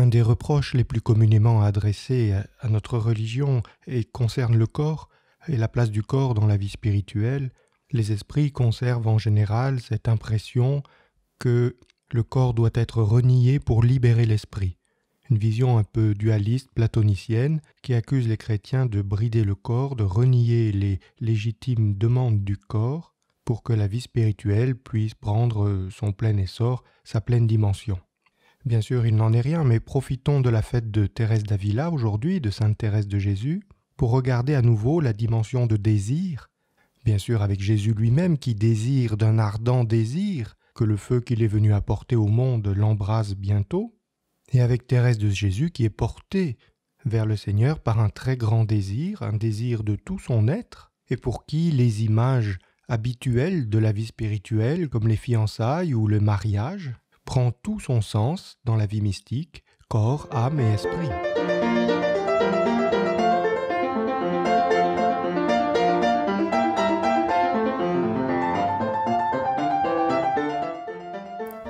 Un des reproches les plus communément adressés à notre religion et concerne le corps et la place du corps dans la vie spirituelle. Les esprits conservent en général cette impression que le corps doit être renié pour libérer l'esprit. Une vision un peu dualiste, platonicienne, qui accuse les chrétiens de brider le corps, de renier les légitimes demandes du corps pour que la vie spirituelle puisse prendre son plein essor, sa pleine dimension. Bien sûr, il n'en est rien, mais profitons de la fête de Thérèse d'Avila aujourd'hui, de Sainte Thérèse de Jésus, pour regarder à nouveau la dimension de désir, bien sûr avec Jésus lui-même qui désire d'un ardent désir que le feu qu'il est venu apporter au monde l'embrase bientôt, et avec Thérèse de Jésus qui est portée vers le Seigneur par un très grand désir, un désir de tout son être, et pour qui les images habituelles de la vie spirituelle, comme les fiançailles ou le mariage, prend tout son sens dans la vie mystique, corps, âme et esprit.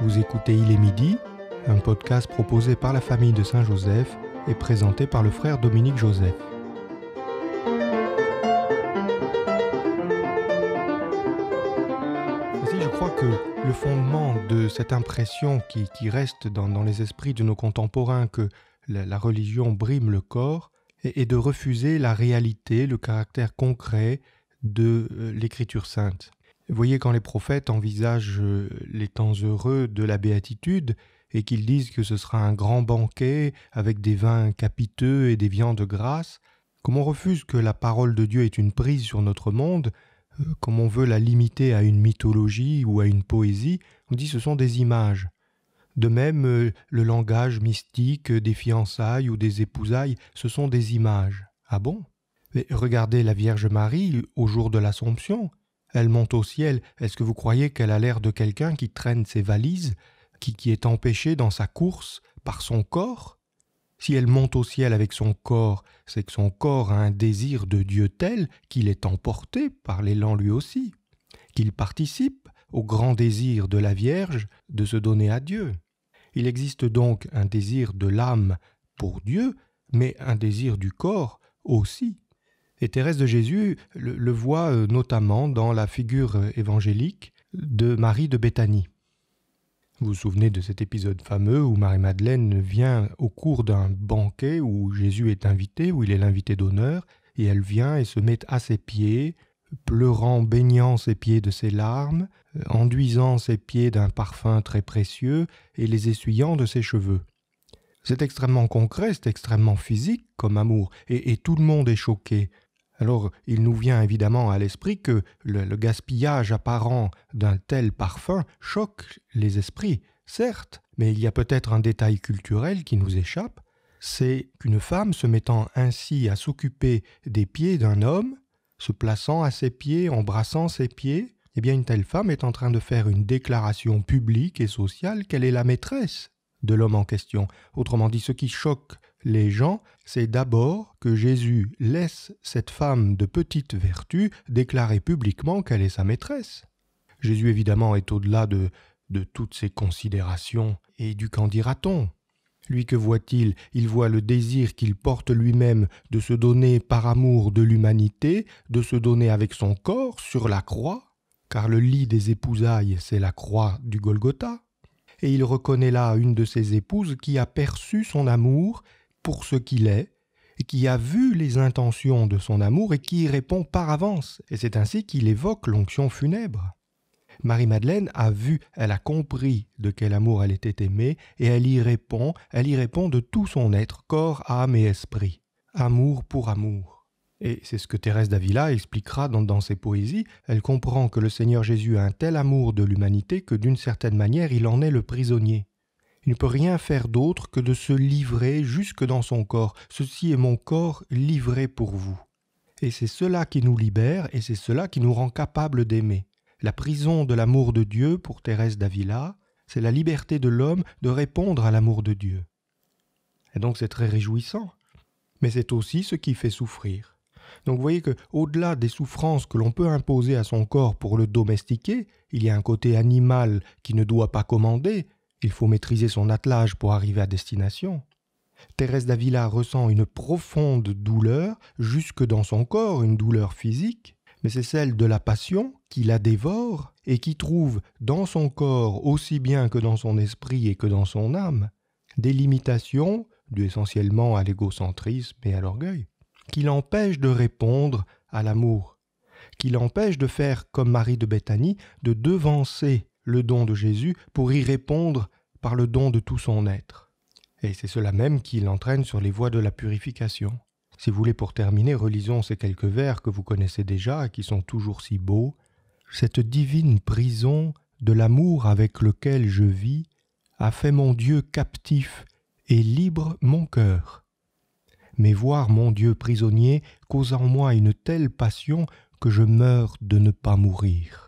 Vous écoutez Il est midi, un podcast proposé par la famille de Saint-Joseph et présenté par le frère Dominique Joseph. crois que le fondement de cette impression qui, reste dans, les esprits de nos contemporains que la, religion brime le corps est, de refuser la réalité, le caractère concret de euh, l'écriture sainte. Vous voyez quand les prophètes envisagent euh, les temps heureux de la béatitude et qu'ils disent que ce sera un grand banquet avec des vins capiteux et des viandes grasses, comme on refuse que la parole de Dieu est une prise sur notre monde, euh, comme on veut la limiter à une mythologie ou à une poésie, on dit ce sont des images. De même, euh, le langage mystique des fiançailles ou des épousailles, ce sont des images. Ah bon Mais regardez la Vierge Marie au jour de l'Assomption. Elle monte au ciel. Est-ce que vous croyez qu'elle a l'air de quelqu'un qui traîne ses valises, qui, qui est empêché dans sa course par son corps si elle monte au ciel avec son corps, c'est que son corps a un désir de Dieu tel qu'il est emporté par l'élan lui aussi, qu'il participe au grand désir de la Vierge de se donner à Dieu. Il existe donc un désir de l'âme pour Dieu, mais un désir du corps aussi. Et Thérèse de Jésus le, le voit euh, notamment dans la figure euh, évangélique de Marie de Béthanie. Vous vous souvenez de cet épisode fameux où Marie-Madeleine vient au cours d'un banquet où Jésus est invité, où il est l'invité d'honneur, et elle vient et se met à ses pieds, pleurant, baignant ses pieds de ses larmes, euh, enduisant ses pieds d'un parfum très précieux et les essuyant de ses cheveux. C'est extrêmement concret, c'est extrêmement physique comme amour, et, et, tout le monde est choqué. Alors il nous vient évidemment à l'esprit que le, gaspillage apparent d'un tel parfum choque les esprits, certes, mais il y a peut-être un détail culturel qui nous échappe, c'est qu'une femme se mettant ainsi à s'occuper des pieds d'un homme, se plaçant à ses pieds, embrassant ses pieds, eh bien une telle femme est en train de faire une déclaration publique et sociale qu'elle est la maîtresse de l'homme en question. Autrement dit, ce qui choque les gens, c'est d'abord que Jésus laisse cette femme de petite vertu déclarer publiquement qu'elle est sa maîtresse. Jésus évidemment est au-delà de, de toutes ces considérations et du qu'en dira-t-on Lui que voit-il Il voit le désir qu'il porte lui-même de se donner par amour de l'humanité, de se donner avec son corps sur la croix, car le lit des épousailles, c'est la croix du Golgotha et il reconnaît là une de ses épouses qui a perçu son amour pour ce qu'il est, qui a vu les intentions de son amour et qui y répond par avance, et c'est ainsi qu'il évoque l'onction funèbre. Marie-Madeleine a vu, elle a compris de quel amour elle était aimée, et elle y répond, elle y répond de tout son être, corps, âme et esprit, amour pour amour. Et c'est ce que Thérèse d'Avila expliquera dans, dans ses poésies, elle comprend que le Seigneur Jésus a un tel amour de l'humanité que d'une certaine manière il en est le prisonnier. Il ne peut rien faire d'autre que de se livrer jusque dans son corps. Ceci est mon corps livré pour vous. Et c'est cela qui nous libère et c'est cela qui nous rend capable d'aimer. La prison de l'amour de Dieu pour Thérèse d'Avila, c'est la liberté de l'homme de répondre à l'amour de Dieu. Et donc c'est très réjouissant, mais c'est aussi ce qui fait souffrir. Donc vous voyez que au-delà des souffrances que l'on peut imposer à son corps pour le domestiquer, il y a un côté animal qui ne doit pas commander, il faut maîtriser son attelage pour arriver à destination. Thérèse d'Avila ressent une profonde douleur, jusque dans son corps, une douleur physique, mais c'est celle de la passion qui la dévore et qui trouve dans son corps, aussi bien que dans son esprit et que dans son âme, des limitations, dues essentiellement à l'égocentrisme et à l'orgueil, qui l'empêchent de répondre à l'amour, qui l'empêchent de faire comme Marie de Béthanie, de devancer le don de Jésus pour y répondre par le don de tout son être. Et c'est cela même qui l'entraîne sur les voies de la purification. Si vous voulez pour terminer, relisons ces quelques vers que vous connaissez déjà et qui sont toujours si beaux. Cette divine prison de l'amour avec lequel je vis a fait mon Dieu captif et libre mon cœur. Mais voir mon Dieu prisonnier cause en moi une telle passion que je meurs de ne pas mourir.